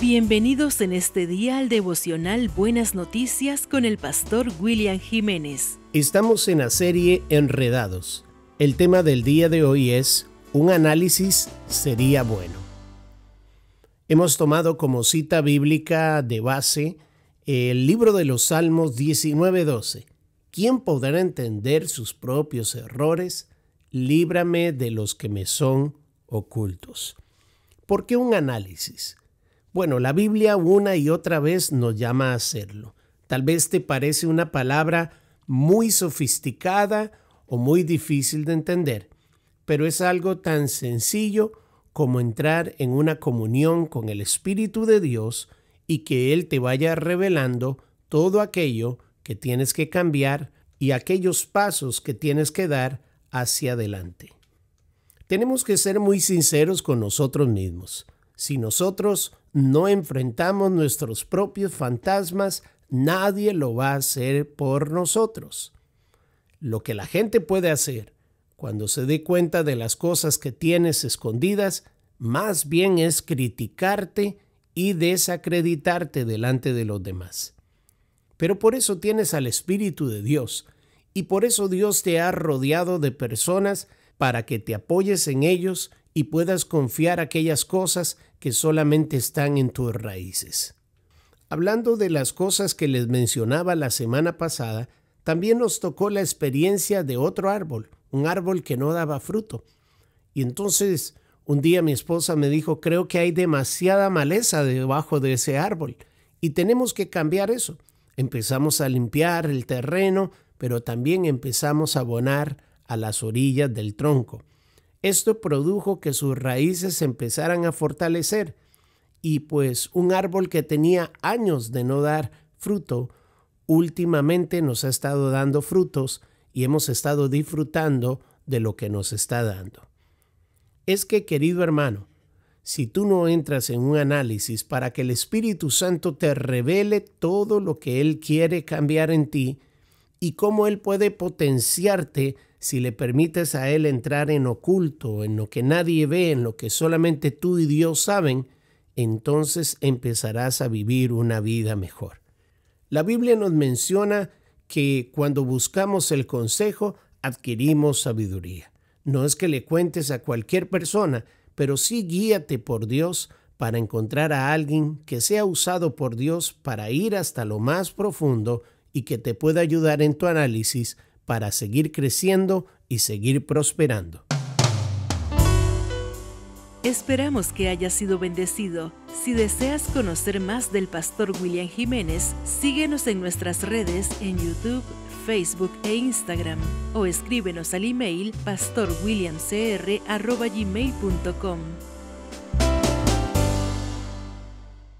Bienvenidos en este día al devocional Buenas Noticias con el pastor William Jiménez. Estamos en la serie Enredados. El tema del día de hoy es Un análisis sería bueno. Hemos tomado como cita bíblica de base el libro de los Salmos 19:12. ¿Quién podrá entender sus propios errores? Líbrame de los que me son ocultos. ¿Por qué un análisis? Bueno, la Biblia una y otra vez nos llama a hacerlo. Tal vez te parece una palabra muy sofisticada o muy difícil de entender, pero es algo tan sencillo como entrar en una comunión con el Espíritu de Dios y que Él te vaya revelando todo aquello que tienes que cambiar y aquellos pasos que tienes que dar hacia adelante. Tenemos que ser muy sinceros con nosotros mismos. Si nosotros no enfrentamos nuestros propios fantasmas, nadie lo va a hacer por nosotros. Lo que la gente puede hacer cuando se dé cuenta de las cosas que tienes escondidas, más bien es criticarte y desacreditarte delante de los demás. Pero por eso tienes al Espíritu de Dios, y por eso Dios te ha rodeado de personas para que te apoyes en ellos y puedas confiar aquellas cosas que solamente están en tus raíces. Hablando de las cosas que les mencionaba la semana pasada, también nos tocó la experiencia de otro árbol, un árbol que no daba fruto. Y entonces un día mi esposa me dijo, creo que hay demasiada maleza debajo de ese árbol y tenemos que cambiar eso. Empezamos a limpiar el terreno, pero también empezamos a abonar a las orillas del tronco. Esto produjo que sus raíces empezaran a fortalecer y pues un árbol que tenía años de no dar fruto, últimamente nos ha estado dando frutos y hemos estado disfrutando de lo que nos está dando. Es que, querido hermano, si tú no entras en un análisis para que el Espíritu Santo te revele todo lo que Él quiere cambiar en ti y cómo Él puede potenciarte si le permites a Él entrar en oculto, en lo que nadie ve, en lo que solamente tú y Dios saben, entonces empezarás a vivir una vida mejor. La Biblia nos menciona que cuando buscamos el consejo, adquirimos sabiduría. No es que le cuentes a cualquier persona, pero sí guíate por Dios para encontrar a alguien que sea usado por Dios para ir hasta lo más profundo y que te pueda ayudar en tu análisis para seguir creciendo y seguir prosperando. Esperamos que haya sido bendecido. Si deseas conocer más del pastor William Jiménez, síguenos en nuestras redes en YouTube, Facebook e Instagram o escríbenos al email pastorwilliamcr.gmail.com.